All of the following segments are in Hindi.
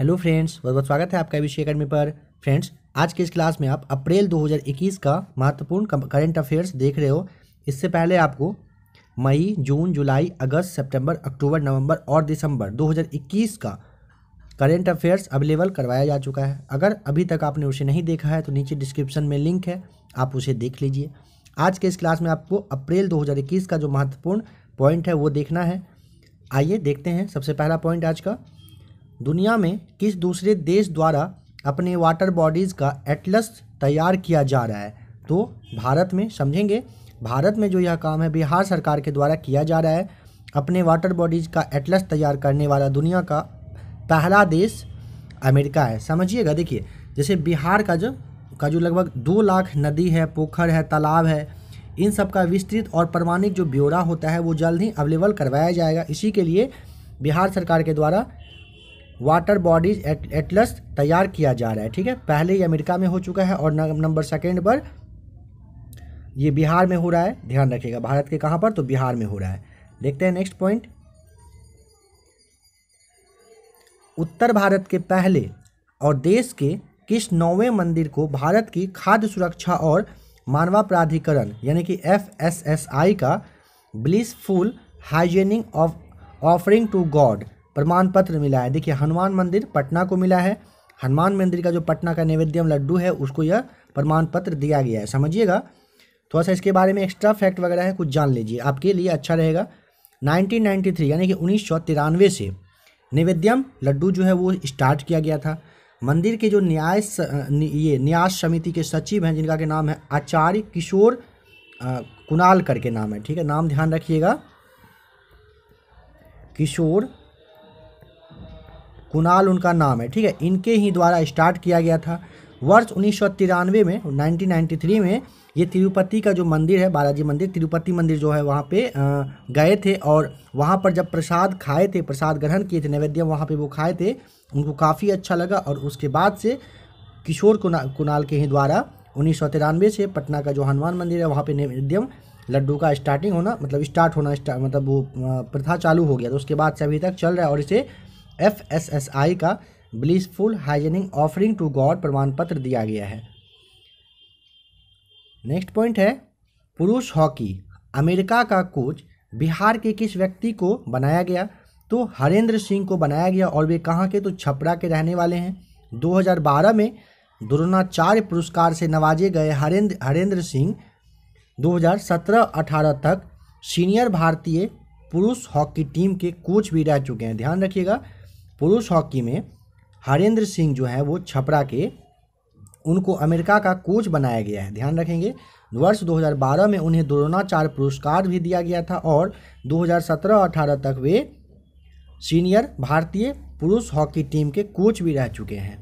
हेलो फ्रेंड्स बहुत बहुत स्वागत है आपका विषय अकेडमी पर फ्रेंड्स आज के इस क्लास में आप अप्रैल 2021 का महत्वपूर्ण करंट अफेयर्स देख रहे हो इससे पहले आपको मई जून जुलाई अगस्त सितंबर अक्टूबर नवंबर और दिसंबर 2021 का करंट अफेयर्स अवेलेबल करवाया जा चुका है अगर अभी तक आपने उसे नहीं देखा है तो नीचे डिस्क्रिप्शन में लिंक है आप उसे देख लीजिए आज के इस क्लास में आपको अप्रैल दो का जो महत्वपूर्ण पॉइंट है वो देखना है आइए देखते हैं सबसे पहला पॉइंट आज का दुनिया में किस दूसरे देश द्वारा अपने वाटर बॉडीज़ का एटलस तैयार किया जा रहा है तो भारत में समझेंगे भारत में जो यह काम है बिहार सरकार के द्वारा किया जा रहा है अपने वाटर बॉडीज़ का एटलस तैयार करने वाला दुनिया का पहला देश अमेरिका है समझिएगा देखिए जैसे बिहार का जो का जो लगभग दो लाख नदी है पोखर है तालाब है इन सब का विस्तृत और प्रमाणिक जो ब्यौरा होता है वो जल्द ही अवेलेबल करवाया जाएगा इसी के लिए बिहार सरकार के द्वारा वाटर बॉडीज एटलस तैयार किया जा रहा है ठीक है पहले ये अमेरिका में हो चुका है और नंबर सेकेंड पर ये बिहार में हो रहा है ध्यान रखिएगा भारत के कहाँ पर तो बिहार में हो रहा है देखते हैं नेक्स्ट पॉइंट उत्तर भारत के पहले और देश के किस नौवें मंदिर को भारत की खाद्य सुरक्षा और मानवा प्राधिकरण यानी कि एफ का blissful hygienic of offering to god प्रमाण पत्र मिला है देखिए हनुमान मंदिर पटना को मिला है हनुमान मंदिर का जो पटना का नैवेद्यम लड्डू है उसको यह प्रमाण पत्र दिया गया है समझिएगा थोड़ा सा इसके बारे में एक्स्ट्रा फैक्ट वगैरह है कुछ जान लीजिए आपके लिए अच्छा रहेगा 1993 यानी कि उन्नीस से नैवेद्यम लड्डू जो है वो स्टार्ट किया गया था मंदिर के जो न्याय ये न्यास समिति के सचिव हैं जिनका के नाम है आचार्य किशोर कुणाल करके नाम है ठीक है नाम ध्यान रखिएगा किशोर कुणाल उनका नाम है ठीक है इनके ही द्वारा स्टार्ट किया गया था वर्ष उन्नीस में 1993 में ये तिरुपति का जो मंदिर है बालाजी मंदिर तिरुपति मंदिर जो है वहाँ पे गए थे और वहाँ पर जब प्रसाद खाए थे प्रसाद ग्रहण किए थे नैवेद्य वहाँ पे वो खाए थे उनको काफ़ी अच्छा लगा और उसके बाद से किशोर कुना, कुणाल के ही द्वारा उन्नीस से पटना का जो हनुमान मंदिर है वहाँ पर नैवेद्यम लड्डू का स्टार्टिंग होना मतलब स्टार्ट होना मतलब वो प्रथा चालू हो गया तो उसके बाद से अभी तक चल रहा है और इसे एफ एस एस आई का blissful hygienic offering to god प्रमाण पत्र दिया गया है नेक्स्ट पॉइंट है पुरुष हॉकी अमेरिका का कोच बिहार के किस व्यक्ति को बनाया गया तो हरेंद्र सिंह को बनाया गया और वे कहाँ के तो छपरा के रहने वाले हैं 2012 में द्रोणाचार्य पुरस्कार से नवाजे गए हरेंद्र हरेंद्र सिंह 2017-18 तक सीनियर भारतीय पुरुष हॉकी टीम के कोच भी रह चुके हैं ध्यान रखिएगा पुरुष हॉकी में हरेंद्र सिंह जो है वो छपरा के उनको अमेरिका का कोच बनाया गया है ध्यान रखेंगे वर्ष 2012 में उन्हें द्रोणाचार पुरस्कार भी दिया गया था और 2017-18 तक वे सीनियर भारतीय पुरुष हॉकी टीम के कोच भी रह चुके हैं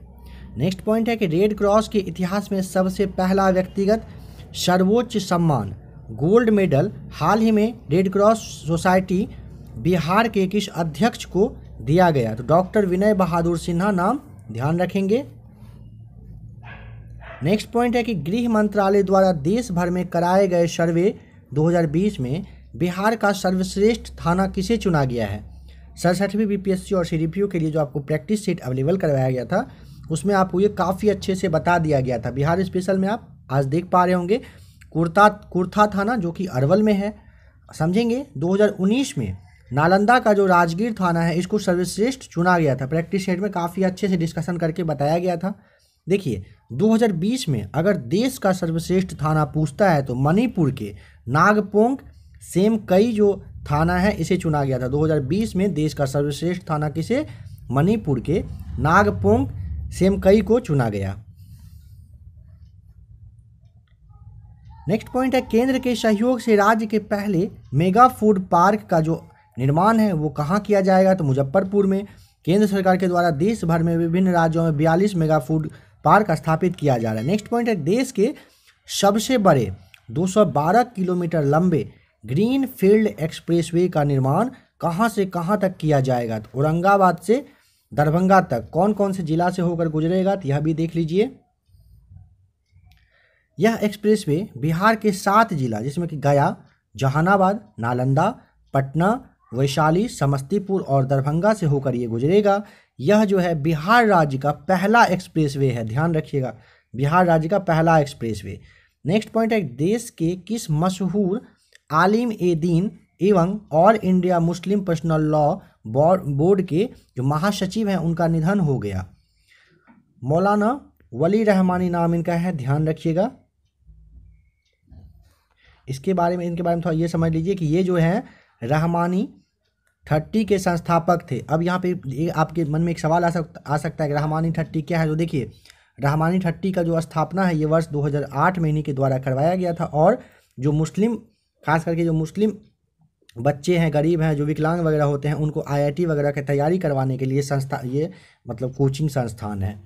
नेक्स्ट पॉइंट है कि रेड क्रॉस के इतिहास में सबसे पहला व्यक्तिगत सर्वोच्च सम्मान गोल्ड मेडल हाल ही में रेड क्रॉस सोसाइटी बिहार के किस अध्यक्ष को दिया गया तो डॉक्टर विनय बहादुर सिन्हा नाम ध्यान रखेंगे नेक्स्ट पॉइंट है कि गृह मंत्रालय द्वारा देश भर में कराए गए सर्वे 2020 में बिहार का सर्वश्रेष्ठ थाना किसे चुना गया है सड़सठवीं बीपीएससी और सी के लिए जो आपको प्रैक्टिस सीट अवेलेबल करवाया गया था उसमें आपको ये काफ़ी अच्छे से बता दिया गया था बिहार स्पेशल में आप आज देख पा रहे होंगे कुर्ता कुर्था थाना जो कि अरवल में है समझेंगे 2019 में नालंदा का जो राजगीर थाना है इसको सर्वश्रेष्ठ चुना गया था प्रैक्टिस सेट में काफ़ी अच्छे से डिस्कशन करके बताया गया था देखिए 2020 में अगर देश का सर्वश्रेष्ठ थाना पूछता है तो मणिपुर के नागपोंग सेम कई जो थाना है इसे चुना गया था 2020 में देश का सर्वश्रेष्ठ थाना किसे मणिपुर के नागपोंग सेम कई को चुना गया नेक्स्ट पॉइंट है केंद्र के सहयोग से राज्य के पहले मेगा फूड पार्क का जो निर्माण है वो कहाँ किया जाएगा तो मुजफ्फरपुर में केंद्र सरकार के द्वारा देश भर में विभिन्न राज्यों में बयालीस मेगा फूड पार्क स्थापित किया जा रहा है नेक्स्ट पॉइंट है देश के सबसे बड़े 212 किलोमीटर लंबे ग्रीन फील्ड एक्सप्रेसवे का निर्माण कहाँ से कहाँ तक किया जाएगा तो औरंगाबाद से दरभंगा तक कौन कौन से जिला से होकर गुजरेगा तो यह भी देख लीजिए यह एक्सप्रेसवे बिहार के सात जिला जिसमें कि गया जहानाबाद नालंदा पटना वैशाली समस्तीपुर और दरभंगा से होकर ये गुजरेगा यह जो है बिहार राज्य का पहला एक्सप्रेसवे है ध्यान रखिएगा बिहार राज्य का पहला एक्सप्रेसवे नेक्स्ट पॉइंट है देश के किस मशहूर आलिम ए दीन एवं All India Muslim personal law board के जो महासचिव हैं उनका निधन हो गया मौलाना वली रहमानी नाम इनका है ध्यान रखिएगा इसके बारे में इनके बारे में थोड़ा ये समझ लीजिए कि ये जो है रहमानी थर्टी के संस्थापक थे अब यहाँ पे आपके मन में एक सवाल आ सकता आ सकता है कि रहमानी थर्टी क्या है तो देखिए रहमानी थर्टी का जो स्थापना है ये वर्ष 2008 में इन्हीं के द्वारा करवाया गया था और जो मुस्लिम खास करके जो मुस्लिम बच्चे हैं गरीब हैं जो विकलांग वगैरह होते हैं उनको आई वगैरह की तैयारी करवाने के लिए संस्था ये मतलब कोचिंग संस्थान है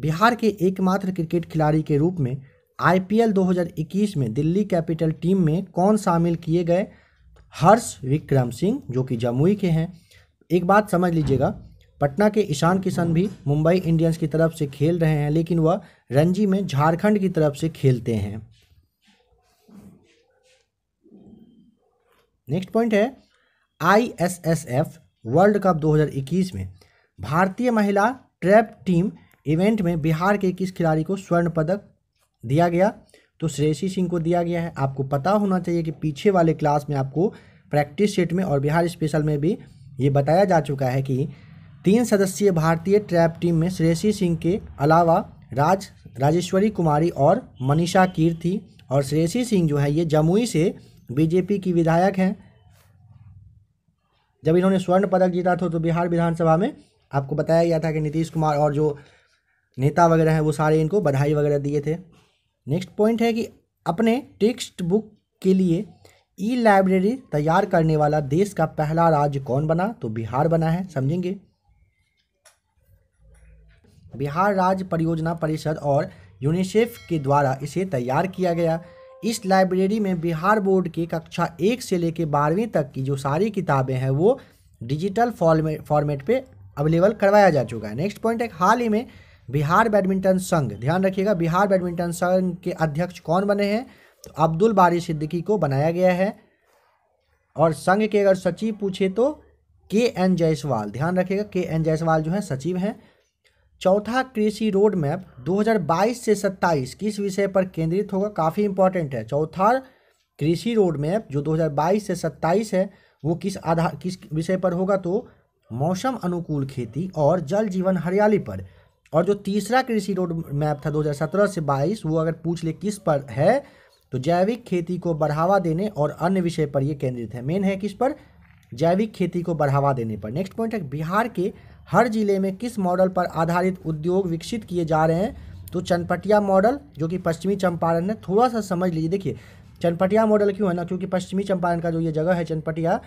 बिहार के एकमात्र क्रिकेट खिलाड़ी के रूप में आई 2021 में दिल्ली कैपिटल टीम में कौन शामिल किए गए हर्ष विक्रम सिंह जो कि जमुई के हैं एक बात समझ लीजिएगा पटना के ईशान किशन भी मुंबई इंडियंस की तरफ से खेल रहे हैं लेकिन वह रणजी में झारखंड की तरफ से खेलते हैं नेक्स्ट पॉइंट है एफ वर्ल्ड कप 2021 में भारतीय महिला ट्रैप टीम इवेंट में बिहार के किस खिलाड़ी को स्वर्ण पदक दिया गया तो श्रेयसी सिंह को दिया गया है आपको पता होना चाहिए कि पीछे वाले क्लास में आपको प्रैक्टिस सेट में और बिहार स्पेशल में भी ये बताया जा चुका है कि तीन सदस्यीय भारतीय ट्रैप टीम में श्रेयसी सिंह के अलावा राज राजेश्वरी कुमारी और मनीषा कीर थी और श्रेयसी सिंह जो है ये जमुई से बीजेपी की विधायक हैं जब इन्होंने स्वर्ण पदक जीता था तो बिहार विधानसभा में आपको बताया गया था कि नीतीश कुमार और जो नेता वगैरह हैं वो सारे इनको बधाई वगैरह दिए थे नेक्स्ट पॉइंट है कि अपने टेक्स्ट बुक के लिए ई लाइब्रेरी तैयार करने वाला देश का पहला राज्य कौन बना तो बिहार बना है समझेंगे बिहार राज्य परियोजना परिषद और यूनिसेफ के द्वारा इसे तैयार किया गया इस लाइब्रेरी में बिहार बोर्ड की कक्षा एक से लेकर बारहवीं तक की जो सारी किताबें हैं वो डिजिटल फॉर्मेट फॉर्मेट पे अवेलेबल करवाया जा चुका है नेक्स्ट पॉइंट है हाल ही में बिहार बैडमिंटन संघ ध्यान रखिएगा बिहार बैडमिंटन संघ के अध्यक्ष कौन बने हैं तो अब्दुल बारी सिद्दीकी को बनाया गया है और संघ के अगर सचिव पूछे तो के एन जायसवाल ध्यान रखिएगा के एन जायसवाल जो है सचिव हैं चौथा कृषि रोड मैप 2022 से 27 किस विषय पर केंद्रित होगा काफ़ी इंपॉर्टेंट है चौथा कृषि रोड मैप जो 2022 से 27 है वो किस आधार किस विषय पर होगा तो मौसम अनुकूल खेती और जल जीवन हरियाली पर और जो तीसरा कृषि रोड मैप था 2017 से 22 वो अगर पूछ ले किस पर है तो जैविक खेती को बढ़ावा देने और अन्य विषय पर ये केंद्रित है मेन है किस पर जैविक खेती को बढ़ावा देने पर नेक्स्ट पॉइंट है बिहार के हर जिले में किस मॉडल पर आधारित उद्योग विकसित किए जा रहे हैं तो चनपटिया मॉडल जो कि पश्चिमी चंपारण है थोड़ा सा समझ लीजिए देखिए चनपटिया मॉडल क्यों है ना क्योंकि पश्चिमी चंपारण का जो ये जगह है चनपटिया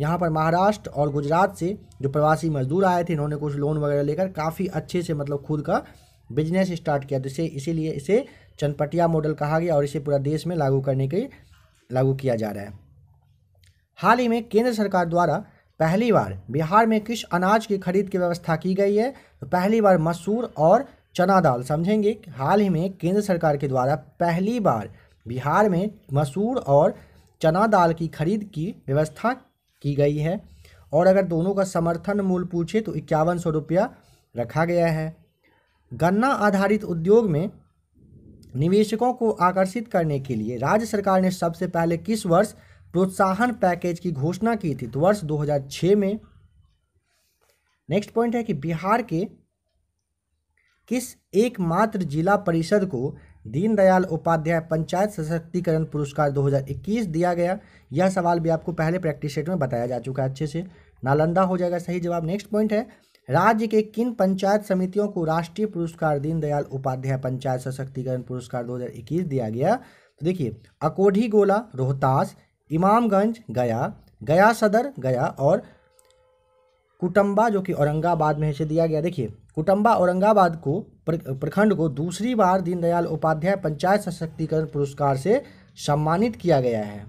यहाँ पर महाराष्ट्र और गुजरात से जो प्रवासी मजदूर आए थे इन्होंने कुछ लोन वगैरह लेकर काफ़ी अच्छे से मतलब खुद का बिजनेस स्टार्ट किया तो इसे इसीलिए इसे चनपटिया मॉडल कहा गया और इसे पूरा देश में लागू करने के लागू किया जा रहा है हाल ही में केंद्र सरकार द्वारा पहली बार बिहार में किस अनाज की खरीद की व्यवस्था की गई है तो पहली बार मसूर और चना दाल समझेंगे हाल ही में केंद्र सरकार के द्वारा पहली बार बिहार में मसूर और चना दाल की खरीद की व्यवस्था की गई है और अगर दोनों का समर्थन मूल्य पूछे तो इक्यावन सौ रुपया रखा गया है गन्ना आधारित उद्योग में निवेशकों को आकर्षित करने के लिए राज्य सरकार ने सबसे पहले किस वर्ष प्रोत्साहन पैकेज की घोषणा की थी तो वर्ष 2006 में नेक्स्ट पॉइंट है कि बिहार के किस एकमात्र जिला परिषद को दीनदयाल उपाध्याय पंचायत सशक्तिकरण पुरस्कार 2021 दिया गया यह सवाल भी आपको पहले प्रैक्टिस सेट में बताया जा चुका है अच्छे से नालंदा हो जाएगा सही जवाब नेक्स्ट पॉइंट है राज्य के किन पंचायत समितियों को राष्ट्रीय पुरस्कार दीनदयाल उपाध्याय पंचायत सशक्तिकरण पुरस्कार 2021 दिया गया तो देखिए अकोढ़ी गोला रोहतास इमामगंज गया गया सदर गया और कुटम्बा जो कि औरंगाबाद में से दिया गया देखिए कुटम्बा औरंगाबाद को प्रखंड को दूसरी बार दीनदयाल उपाध्याय पंचायत सशक्तिकरण पुरस्कार से सम्मानित किया गया है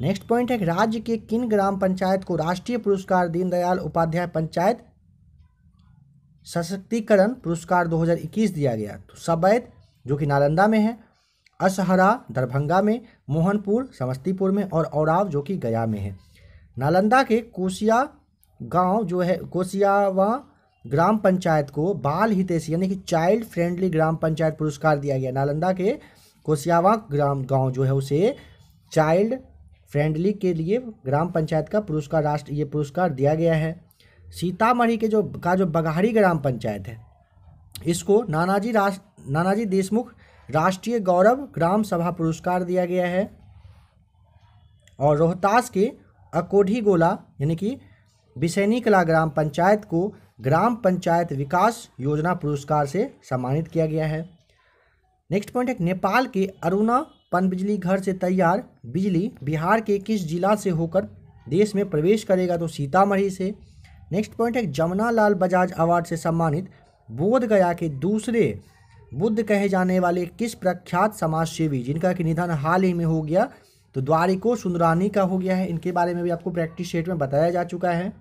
नेक्स्ट पॉइंट है राज्य के किन ग्राम पंचायत को राष्ट्रीय पुरस्कार दीनदयाल उपाध्याय पंचायत सशक्तिकरण पुरस्कार 2021 दिया गया तो सबैत जो कि नालंदा में है असहरा दरभंगा में मोहनपुर समस्तीपुर में और औराव जो कि गया में है नालंदा के कोसिया गांव जो है कोसियावा ग्राम पंचायत को बाल हितेश यानी कि चाइल्ड फ्रेंडली ग्राम पंचायत पुरस्कार दिया गया नालंदा के कोसियावा ग्राम गांव जो है उसे चाइल्ड फ्रेंडली के लिए ग्राम पंचायत का पुरस्कार राष्ट्र ये पुरस्कार दिया गया है सीतामढ़ी के जो का जो बघारी ग्राम पंचायत है इसको नानाजी राष्ट्र नानाजी देशमुख राष्ट्रीय गौरव ग्राम सभा पुरस्कार दिया गया है और रोहतास के अकोढ़ी गोला यानी कि बिसैनी कला ग्राम पंचायत को ग्राम पंचायत विकास योजना पुरस्कार से सम्मानित किया गया है नेक्स्ट पॉइंट है नेपाल के अरुणा पनबिजली घर से तैयार बिजली बिहार के किस जिला से होकर देश में प्रवेश करेगा तो सीतामढ़ी से नेक्स्ट पॉइंट है जमुना लाल बजाज अवार्ड से सम्मानित बोध गया के दूसरे बुद्ध कहे जाने वाले किस प्रख्यात समाजसेवी जिनका कि निधन हाल ही में हो गया तो द्वारिको सुंदरानी का हो गया है इनके बारे में भी आपको प्रैक्टिस शेट में बताया जा चुका है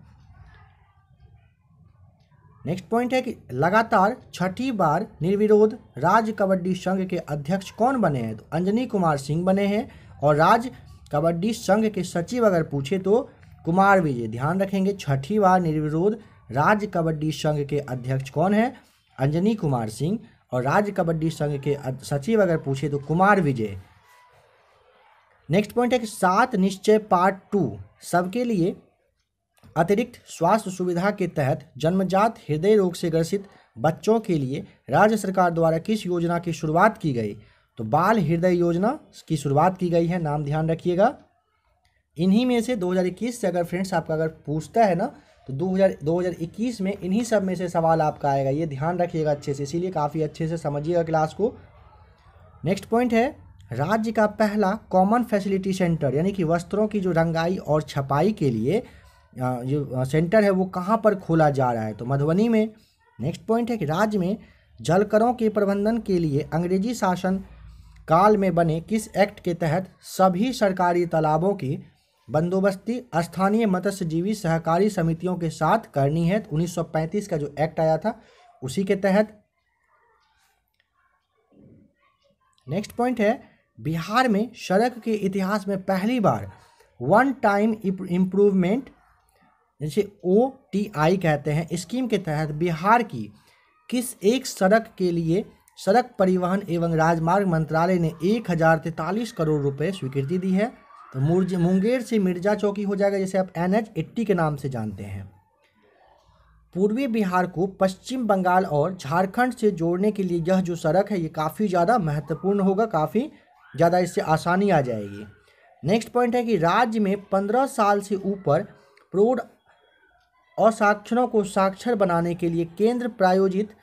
नेक्स्ट पॉइंट है कि लगातार छठी बार निर्विरोध राज्य कबड्डी संघ के अध्यक्ष कौन बने हैं तो अंजनी कुमार सिंह बने हैं और राज्य कबड्डी संघ के सचिव अगर पूछे तो कुमार विजय ध्यान रखेंगे छठी बार निर्विरोध राज्य कबड्डी संघ के अध्यक्ष कौन है अंजनी कुमार सिंह और राज्य कबड्डी संघ के सचिव अगर पूछे तो कुमार विजय नेक्स्ट पॉइंट है कि सात निश्चय पार्ट टू सबके लिए अतिरिक्त स्वास्थ्य सुविधा के तहत जन्मजात हृदय रोग से ग्रसित बच्चों के लिए राज्य सरकार द्वारा किस योजना की शुरुआत की गई तो बाल हृदय योजना की शुरुआत की गई है नाम ध्यान रखिएगा इन्हीं में से 2021 से अगर फ्रेंड्स आपका अगर पूछता है ना तो 2000 2021 में इन्हीं सब में से सवाल आपका आएगा ये ध्यान रखिएगा अच्छे से इसीलिए काफ़ी अच्छे से समझिएगा क्लास को नेक्स्ट पॉइंट है राज्य का पहला कॉमन फैसिलिटी सेंटर यानी कि वस्त्रों की जो रंगाई और छपाई के लिए जो सेंटर है वो कहाँ पर खोला जा रहा है तो मधुबनी में नेक्स्ट पॉइंट है कि राज्य में जल करों के प्रबंधन के लिए अंग्रेजी शासन काल में बने किस एक्ट के तहत सभी सरकारी तालाबों की बंदोबस्ती स्थानीय मत्स्यजीवी सहकारी समितियों के साथ करनी है तो 1935 का जो एक्ट आया था उसी के तहत नेक्स्ट पॉइंट है बिहार में सड़क के इतिहास में पहली बार वन टाइम इम्प्रूवमेंट जिसे ओ टी आई कहते हैं स्कीम के तहत बिहार की किस एक सड़क के लिए सड़क परिवहन एवं राजमार्ग मंत्रालय ने एक हज़ार तैंतालीस करोड़ रुपए स्वीकृति दी है तो मुर्ज मुंगेर से मिर्जा चौकी हो जाएगा जैसे आप एन एच एट्टी के नाम से जानते हैं पूर्वी बिहार को पश्चिम बंगाल और झारखंड से जोड़ने के लिए यह जो सड़क है ये काफ़ी ज़्यादा महत्वपूर्ण होगा काफ़ी ज़्यादा इससे आसानी आ जाएगी नेक्स्ट पॉइंट है कि राज्य में पंद्रह साल से ऊपर प्रौढ़ असाक्षरों को साक्षर बनाने के लिए केंद्र प्रायोजित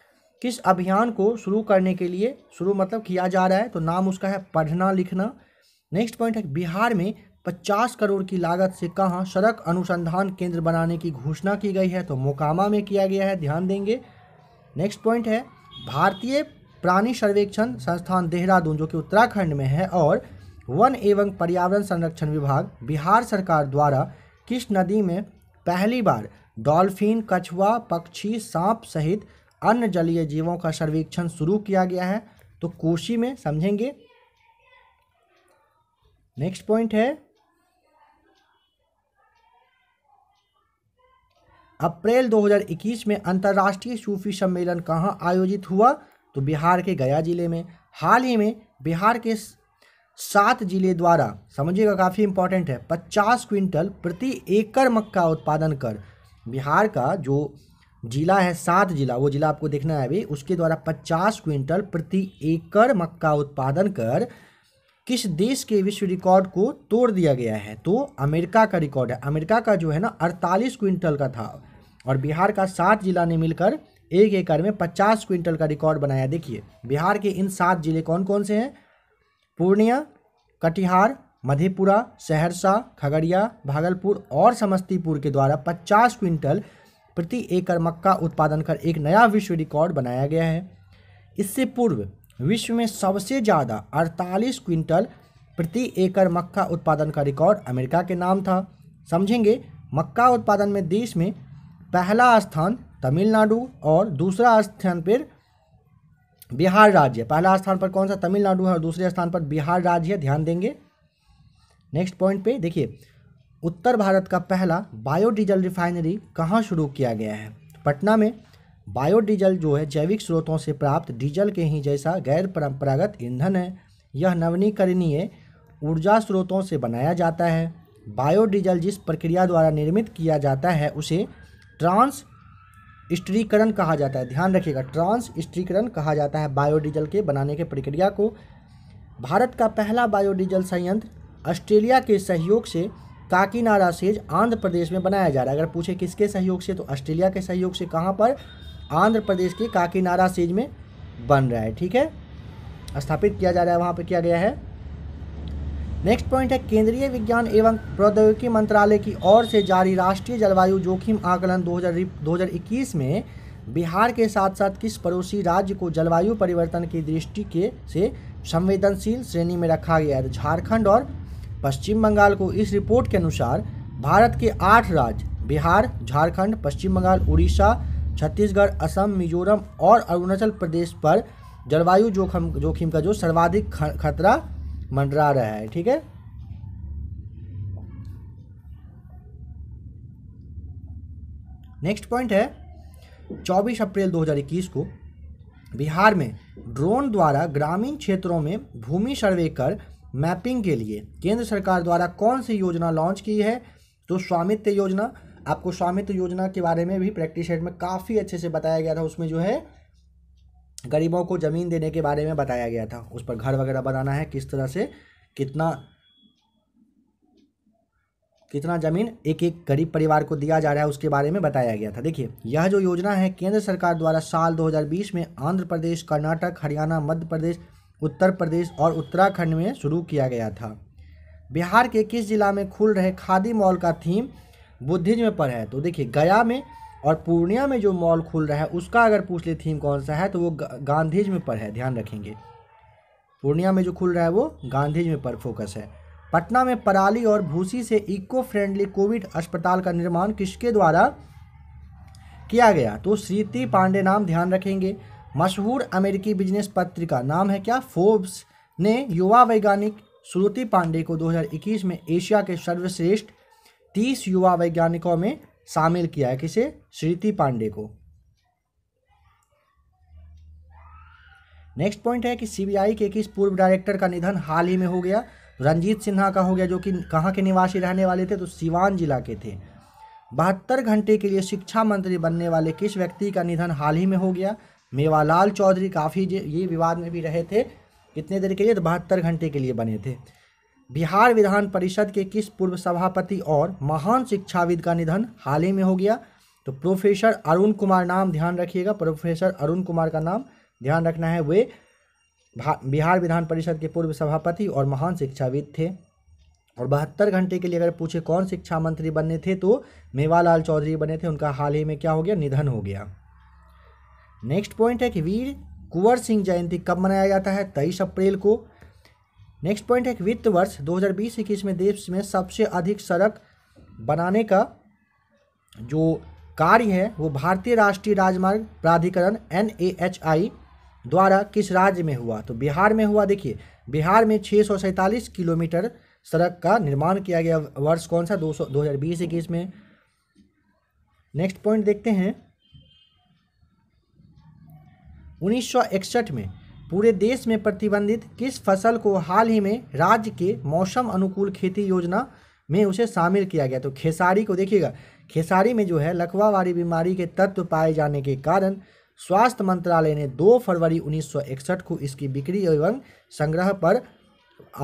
किस अभियान को शुरू करने के लिए शुरू मतलब किया जा रहा है तो नाम उसका है पढ़ना लिखना नेक्स्ट पॉइंट है बिहार में 50 करोड़ की लागत से कहाँ सड़क अनुसंधान केंद्र बनाने की घोषणा की गई है तो मोकामा में किया गया है ध्यान देंगे नेक्स्ट पॉइंट है भारतीय प्राणी सर्वेक्षण संस्थान देहरादून जो कि उत्तराखंड में है और वन एवं पर्यावरण संरक्षण विभाग बिहार सरकार द्वारा किस नदी में पहली बार डॉल्फिन कछुआ पक्षी सांप सहित अन्य जलीय जीवों का सर्वेक्षण शुरू किया गया है तो कोशी में समझेंगे नेक्स्ट पॉइंट है अप्रैल 2021 में अंतर्राष्ट्रीय सूफी सम्मेलन कहाँ आयोजित हुआ तो बिहार के गया जिले में हाल ही में बिहार के सात जिले द्वारा समझिएगा काफ़ी इंपॉर्टेंट है 50 क्विंटल प्रति एकड़ मक्का उत्पादन कर बिहार का जो जिला है सात जिला वो जिला आपको देखना है अभी उसके द्वारा पचास क्विंटल प्रति एकड़ मक्का उत्पादन कर किस देश के विश्व रिकॉर्ड को तोड़ दिया गया है तो अमेरिका का रिकॉर्ड है अमेरिका का जो है ना अड़तालीस क्विंटल का था और बिहार का सात जिला ने मिलकर एक एकड़ में पचास क्विंटल का रिकॉर्ड बनाया देखिए बिहार के इन सात जिले कौन कौन से हैं पूर्णिया कटिहार मधेपुरा सहरसा खगड़िया भागलपुर और समस्तीपुर के द्वारा 50 क्विंटल प्रति एकड़ मक्का उत्पादन कर एक नया विश्व रिकॉर्ड बनाया गया है इससे पूर्व विश्व में सबसे ज़्यादा 48 क्विंटल प्रति एकड़ मक्का उत्पादन का रिकॉर्ड अमेरिका के नाम था समझेंगे मक्का उत्पादन में देश में पहला स्थान तमिलनाडु और दूसरा स्थान पर बिहार राज्य पहला स्थान पर कौन सा तमिलनाडु है और दूसरे स्थान पर बिहार राज्य ध्यान देंगे नेक्स्ट पॉइंट पे देखिए उत्तर भारत का पहला बायोडीजल रिफाइनरी कहाँ शुरू किया गया है पटना में बायोडीजल जो है जैविक स्रोतों से प्राप्त डीजल के ही जैसा गैर परंपरागत ईंधन है यह नवीनीकरणीय ऊर्जा स्रोतों से बनाया जाता है बायोडीजल जिस प्रक्रिया द्वारा निर्मित किया जाता है उसे ट्रांस स्ट्रीकरण कहा जाता है ध्यान रखिएगा ट्रांस स्ट्रीकरण कहा जाता है बायोडीजल के बनाने के प्रक्रिया को भारत का पहला बायोडीजल संयंत्र ऑस्ट्रेलिया के सहयोग से काकीनाडा सेज आंध्र प्रदेश में बनाया जा रहा है अगर पूछे किसके सहयोग से तो ऑस्ट्रेलिया के सहयोग से कहाँ पर आंध्र प्रदेश के काकीनाडा सेज में बन रहा है ठीक है स्थापित किया जा रहा है वहाँ पर किया गया है नेक्स्ट पॉइंट है केंद्रीय विज्ञान एवं प्रौद्योगिकी मंत्रालय की ओर से जारी राष्ट्रीय जलवायु जोखिम आकलन 2000 2021 में बिहार के साथ साथ किस पड़ोसी राज्य को जलवायु परिवर्तन की दृष्टि के से संवेदनशील श्रेणी में रखा गया है तो झारखंड और पश्चिम बंगाल को इस रिपोर्ट के अनुसार भारत के आठ राज्य बिहार झारखंड पश्चिम बंगाल उड़ीसा छत्तीसगढ़ असम मिजोरम और अरुणाचल प्रदेश पर जलवायु जोखिम जोखिम का जो सर्वाधिक खतरा मंडरा रहा है ठीक है नेक्स्ट पॉइंट है 24 अप्रैल 2021 को बिहार में ड्रोन द्वारा ग्रामीण क्षेत्रों में भूमि सर्वे कर मैपिंग के लिए केंद्र सरकार द्वारा कौन सी योजना लॉन्च की है तो स्वामित्व योजना आपको स्वामित्व योजना के बारे में भी प्रैक्टिस हेड में काफ़ी अच्छे से बताया गया था उसमें जो है गरीबों को ज़मीन देने के बारे में बताया गया था उस पर घर वगैरह बनाना है किस तरह से कितना कितना ज़मीन एक एक गरीब परिवार को दिया जा रहा है उसके बारे में बताया गया था देखिए यह जो योजना है केंद्र सरकार द्वारा साल 2020 में आंध्र प्रदेश कर्नाटक हरियाणा मध्य प्रदेश उत्तर प्रदेश और उत्तराखंड में शुरू किया गया था बिहार के किस जिला में खुल रहे खादी मॉल का थीम बुद्धिज्म पर है तो देखिए गया में और पूर्णिया में जो मॉल खुल रहा है उसका अगर पूछ ले थीम कौन सा है तो वो गांधीज्म पर है ध्यान रखेंगे पूर्णिया में जो खुल रहा है वो गांधीज्म पर फोकस है पटना में पराली और भूसी से इको फ्रेंडली कोविड अस्पताल का निर्माण किसके द्वारा किया गया तो श्रीति पांडे नाम ध्यान रखेंगे मशहूर अमेरिकी बिजनेस पत्रिका नाम है क्या फोर्ब्स ने युवा वैज्ञानिक श्रुति पांडे को 2021 में एशिया के सर्वश्रेष्ठ 30 युवा वैज्ञानिकों में शामिल किया है किसे श्रुति पांडे को नेक्स्ट पॉइंट है कि सीबीआई के किस पूर्व डायरेक्टर का निधन हाल ही में हो गया रंजीत सिन्हा का हो गया जो कि कहाँ के निवासी रहने वाले थे तो सिवान जिला के थे बहत्तर घंटे के लिए शिक्षा मंत्री बनने वाले किस व्यक्ति का निधन हाल ही में हो गया मेवालाल चौधरी काफ़ी ये विवाद में भी रहे थे कितने देर के लिए तो बहत्तर घंटे के लिए बने थे बिहार विधान परिषद के किस पूर्व सभापति और महान शिक्षाविद का निधन हाल ही में हो गया तो प्रोफेसर अरुण कुमार नाम ध्यान रखिएगा प्रोफेसर अरुण कुमार का नाम ध्यान रखना है वे बिहार विधान परिषद के पूर्व सभापति और महान शिक्षाविद थे और बहत्तर घंटे के लिए अगर पूछे कौन शिक्षा मंत्री बनने थे तो मेवालाल चौधरी बने थे उनका हाल ही में क्या हो गया निधन हो गया नेक्स्ट पॉइंट है कि वीर कुंवर सिंह जयंती कब मनाया जाता है तेईस अप्रैल को नेक्स्ट पॉइंट है कि वित्त वर्ष 2020-21 में देश में सबसे अधिक सड़क बनाने का जो कार्य है वो भारतीय राष्ट्रीय राजमार्ग प्राधिकरण एन द्वारा किस राज्य में हुआ तो बिहार में हुआ देखिए बिहार में छः किलोमीटर सड़क का निर्माण किया गया वर्ष कौन सा दो सौ में नेक्स्ट पॉइंट देखते हैं उन्नीस में पूरे देश में प्रतिबंधित किस फसल को हाल ही में राज्य के मौसम अनुकूल खेती योजना में उसे शामिल किया गया तो खेसारी को देखिएगा खेसारी में जो है लकवावारी बीमारी के तत्व पाए जाने के कारण स्वास्थ्य मंत्रालय ने 2 फरवरी 1961 को इसकी बिक्री एवं संग्रह पर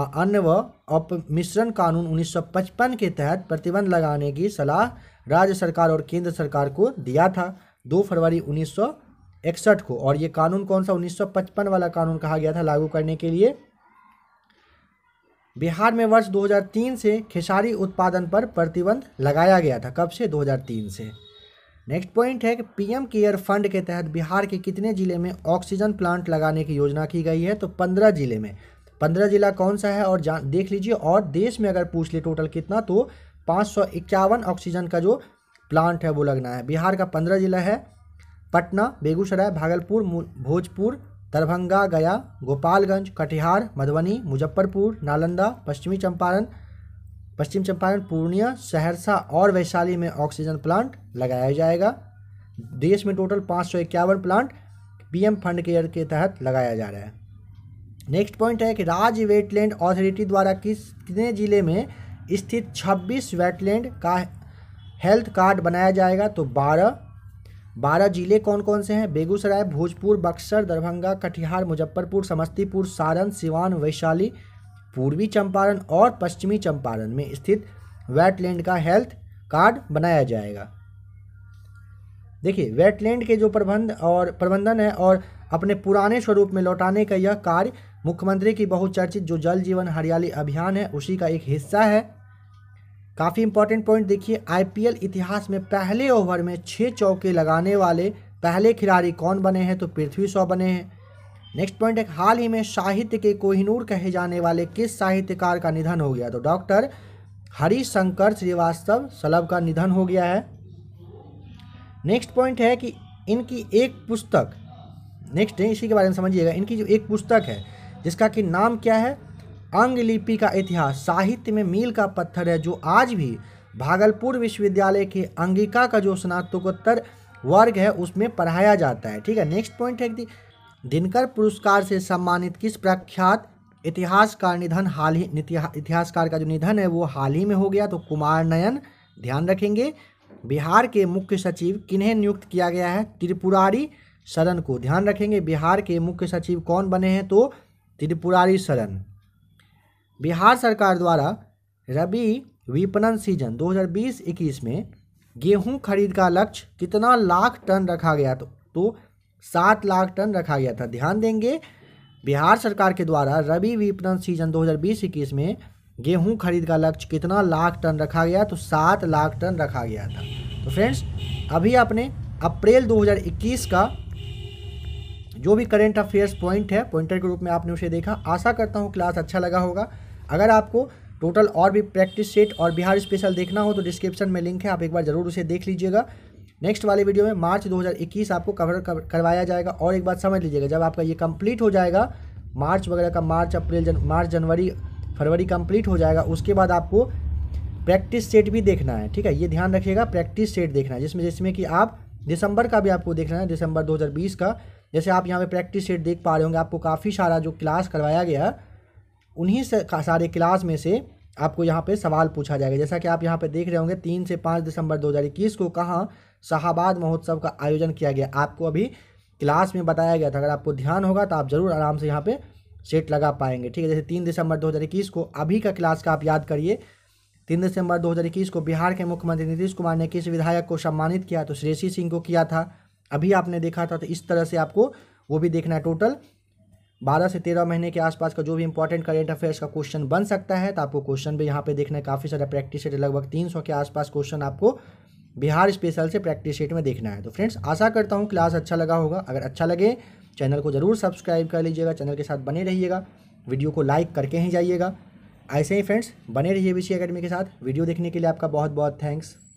अन्न व अपमिश्रण कानून 1955 के तहत प्रतिबंध लगाने की सलाह राज्य सरकार और केंद्र सरकार को दिया था 2 फरवरी 19 इकसठ को और ये कानून कौन सा 1955 वाला कानून कहा गया था लागू करने के लिए बिहार में वर्ष 2003 से खेसारी उत्पादन पर प्रतिबंध लगाया गया था कब से 2003 से नेक्स्ट पॉइंट है कि पीएम केयर फंड के तहत बिहार के कितने ज़िले में ऑक्सीजन प्लांट लगाने की योजना की गई है तो पंद्रह ज़िले में पंद्रह ज़िला कौन सा है और जान देख लीजिए और देश में अगर पूछ ले टोटल कितना तो पाँच ऑक्सीजन का जो प्लांट है वो लगना है बिहार का पंद्रह ज़िला है पटना बेगूसराय भागलपुर भोजपुर दरभंगा गया गोपालगंज कटिहार मधुबनी मुजफ्फरपुर नालंदा पश्चिमी चंपारण पश्चिम चंपारण पूर्णिया सहरसा और वैशाली में ऑक्सीजन प्लांट लगाया जाएगा देश में टोटल पाँच प्लांट पीएम फंड केयर के तहत लगाया जा रहा है नेक्स्ट पॉइंट है कि राज्य वेटलैंड अथॉरिटी द्वारा किस कितने ज़िले में स्थित 26 वेटलैंड का हेल्थ कार्ड बनाया जाएगा तो बारह बारह जिले कौन कौन से हैं बेगूसराय भोजपुर बक्सर दरभंगा कटिहार मुजफ्फरपुर समस्तीपुर सारण सिवान वैशाली पूर्वी चंपारण और पश्चिमी चंपारण में स्थित वेटलैंड का हेल्थ कार्ड बनाया जाएगा देखिए वेटलैंड के जो प्रबंध और प्रबंधन है और अपने पुराने स्वरूप में लौटाने का यह कार्य मुख्यमंत्री की बहुचर्चित जो जल जीवन हरियाली अभियान है उसी का एक हिस्सा है काफ़ी इंपॉर्टेंट पॉइंट देखिए आईपीएल इतिहास में पहले ओवर में छः चौके लगाने वाले पहले खिलाड़ी कौन बने हैं तो पृथ्वी शॉ बने हैं नेक्स्ट पॉइंट है हाल ही में साहित्य के कोहिनूर कहे जाने वाले किस साहित्यकार का निधन हो गया तो डॉक्टर हरिशंकर श्रीवास्तव सलभ का निधन हो गया है नेक्स्ट पॉइंट है कि इनकी एक पुस्तक नेक्स्ट इसी के बारे में समझिएगा इनकी जो एक पुस्तक है जिसका कि नाम क्या है अंग लिपि का इतिहास साहित्य में मील का पत्थर है जो आज भी भागलपुर विश्वविद्यालय के अंगिका का जो स्नातकोत्तर वर्ग है उसमें पढ़ाया जाता है ठीक है नेक्स्ट पॉइंट है दिनकर पुरस्कार से सम्मानित किस प्रख्यात इतिहासकार निधन हाल ही इतिहासकार का जो निधन है वो हाल ही में हो गया तो कुमार नयन ध्यान रखेंगे बिहार के मुख्य सचिव किन्हें नियुक्त किया गया है त्रिपुरारी शरण को ध्यान रखेंगे बिहार के मुख्य सचिव कौन बने हैं तो त्रिपुरारी शरण बिहार सरकार द्वारा रबी विपणन सीजन 2020-21 में गेहूं खरीद का लक्ष्य कितना लाख टन रखा गया तो, तो सात लाख टन रखा गया था ध्यान देंगे बिहार सरकार के द्वारा रबी विपणन सीजन 2020-21 में गेहूं खरीद का लक्ष्य कितना लाख टन रखा गया तो सात लाख टन रखा गया था तो फ्रेंड्स अभी आपने अप्रैल 2021 का जो भी करेंट अफेयर्स पॉइंट है पॉइंटर के रूप में आपने उसे देखा आशा करता हूँ क्लास अच्छा लगा होगा अगर आपको टोटल और भी प्रैक्टिस सेट और बिहार स्पेशल देखना हो तो डिस्क्रिप्शन में लिंक है आप एक बार ज़रूर उसे देख लीजिएगा नेक्स्ट वाले वीडियो में मार्च 2021 आपको कवर करवाया जाएगा और एक बात समझ लीजिएगा जब आपका ये कंप्लीट हो जाएगा मार्च वगैरह का मार्च अप्रैल जन मार्च जनवरी फरवरी कंप्लीट हो जाएगा उसके बाद आपको प्रैक्टिस सेट भी देखना है ठीक है ये ध्यान रखिएगा प्रैक्टिस सेट देखना है जिसमें जिसमें कि आप दिसंबर का भी आपको देखना है दिसंबर दो का जैसे आप यहाँ पर प्रैक्टिस सेट देख पा रहे होंगे आपको काफ़ी सारा जो क्लास करवाया गया है उन्हीं से सारे क्लास में से आपको यहाँ पे सवाल पूछा जाएगा जैसा कि आप यहाँ पे देख रहे होंगे तीन से पाँच दिसंबर 2021 को कहाँ शाहबाद महोत्सव का आयोजन किया गया आपको अभी क्लास में बताया गया था अगर आपको ध्यान होगा तो आप ज़रूर आराम से यहाँ पे सेट लगा पाएंगे ठीक है जैसे तीन दिसंबर 2021 को अभी का क्लास का आप याद करिए तीन दिसंबर दो को बिहार के मुख्यमंत्री नीतीश कुमार ने किस विधायक को सम्मानित किया तो श्रेषी सिंह को किया था अभी आपने देखा था तो इस तरह से आपको वो भी देखना है टोटल बारह से तेरह महीने के आसपास का जो भी इंपॉर्टेंट करेंट अफेयर्स का क्वेश्चन बन सकता है तो आपको क्वेश्चन भी यहाँ पे देखना है काफ़ी सारा प्रैक्टिस सेट लगभग तीन सौ के आसपास क्वेश्चन आपको बिहार स्पेशल से प्रैक्टिस सेट में देखना है तो फ्रेंड्स आशा करता हूँ क्लास अच्छा लगा होगा अगर अच्छा लगे चैनल को ज़रूर सब्सक्राइब कर लीजिएगा चैनल के साथ बने रहिएगा वीडियो को लाइक करके ही जाइएगा ऐसे ही फ्रेंड्स बने रहिए विषय अकेडमी के साथ वीडियो देखने के लिए आपका बहुत बहुत थैंक्स